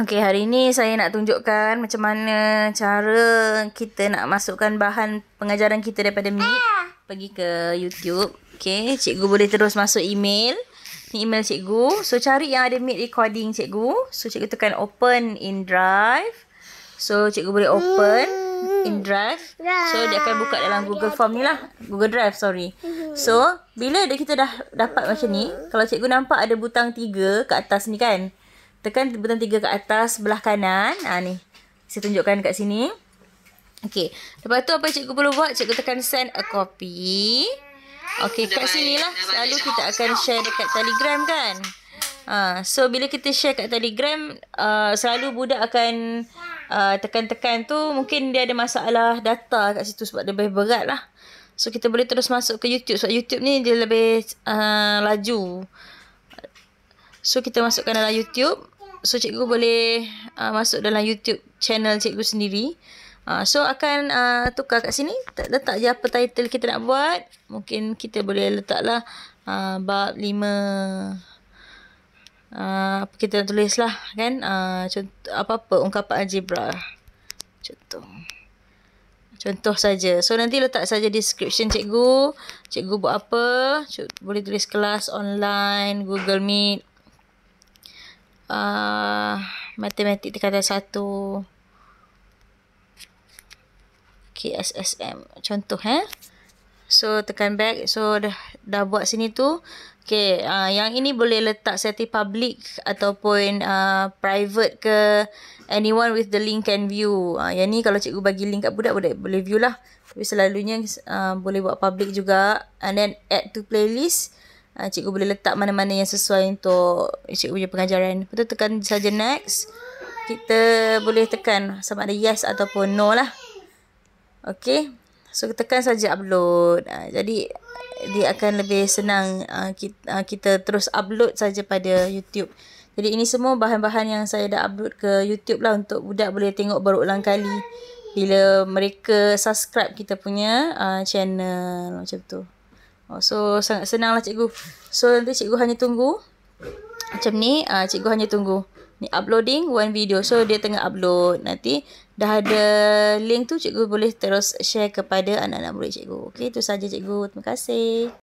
Okey, hari ini saya nak tunjukkan macam mana cara kita nak masukkan bahan pengajaran kita daripada Meet ah. pergi ke YouTube. Okey, cikgu boleh terus masuk email. Ni email cikgu. So, cari yang ada Meet recording cikgu. So, cikgu tekan open in drive. So, cikgu boleh open hmm. in drive. So, dia akan buka dalam Google Form ni lah. Google Drive, sorry. Hmm. So, bila dia kita dah dapat macam ni, kalau cikgu nampak ada butang tiga kat atas ni kan, Tekan butang tiga kat atas sebelah kanan. Ha ni. Saya tunjukkan kat sini. Okey. Lepas tu apa cikgu perlu buat? Cikgu tekan send a copy. Okey, kat sini lah. Selalu kita akan share dekat telegram kan? Ha, so, bila kita share kat telegram, uh, selalu budak akan tekan-tekan uh, tu. Mungkin dia ada masalah data kat situ sebab dia lebih berat lah. So, kita boleh terus masuk ke YouTube. Sebab YouTube ni dia lebih uh, laju. So, kita masukkan dalam YouTube. So cikgu boleh uh, masuk dalam YouTube channel cikgu sendiri. Uh, so akan uh, tukar kat sini. Letak je apa title kita nak buat. Mungkin kita boleh letaklah uh, bab 5. Uh, apa lah, kan? uh, kita tulislah kan. Apa-apa uh, ungkapan algebra. Contoh. Contoh saja. So nanti letak saja description cikgu. Cikgu buat apa. Cikgu, boleh tulis kelas online, Google Meet. Ah, matematik tingkatan satu KSSM contoh eh so tekan back so dah dah buat sini tu okey uh, ah, yang ini boleh letak setting public ataupun uh, private ke anyone with the link can view uh, yang ni kalau cikgu bagi link kat budak budak boleh view lah tapi selalunya uh, boleh buat public juga and then add to playlist Ha, cikgu boleh letak mana-mana yang sesuai untuk cikgu punya pengajaran. Kita tekan saja next. Kita boleh tekan sama ada yes ataupun no lah. Okay. So tekan saja upload. Ha, jadi dia akan lebih senang ha, ah, kita, ha, kita terus upload saja pada YouTube. Jadi ini semua bahan-bahan yang saya dah upload ke YouTube lah untuk budak boleh tengok berulang kali. Bila mereka subscribe kita punya uh, channel macam tu. Oh, so sangat senanglah cikgu. So nanti cikgu hanya tunggu. Macam ni, uh, cikgu hanya tunggu. Ni uploading one video. So dia tengah upload. Nanti dah ada link tu cikgu boleh terus share kepada anak-anak murid cikgu. okay tu saja cikgu. Terima kasih.